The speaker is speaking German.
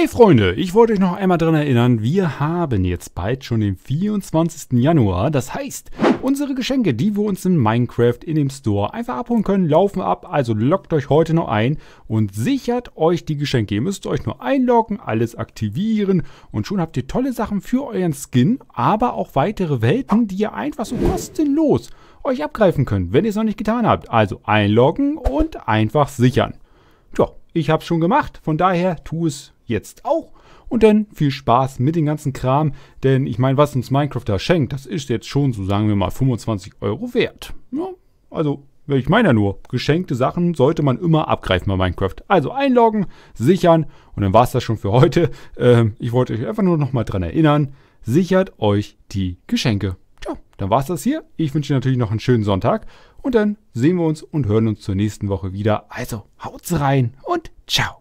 Hey Freunde, ich wollte euch noch einmal daran erinnern, wir haben jetzt bald schon den 24. Januar. Das heißt, unsere Geschenke, die wir uns in Minecraft in dem Store einfach abholen können, laufen ab. Also lockt euch heute noch ein und sichert euch die Geschenke. Ihr müsst euch nur einloggen, alles aktivieren und schon habt ihr tolle Sachen für euren Skin, aber auch weitere Welten, die ihr einfach so kostenlos euch abgreifen könnt, wenn ihr es noch nicht getan habt. Also einloggen und einfach sichern. Tja, ich habe es schon gemacht, von daher tu es jetzt auch. Und dann viel Spaß mit dem ganzen Kram, denn ich meine, was uns Minecraft da schenkt, das ist jetzt schon so, sagen wir mal, 25 Euro wert. Ja, ne? also, ich meine ja nur, geschenkte Sachen sollte man immer abgreifen bei Minecraft. Also einloggen, sichern und dann war es das schon für heute. Ähm, ich wollte euch einfach nur nochmal dran erinnern, sichert euch die Geschenke. Tja, dann war es das hier. Ich wünsche natürlich noch einen schönen Sonntag und dann sehen wir uns und hören uns zur nächsten Woche wieder. Also, haut's rein und ciao.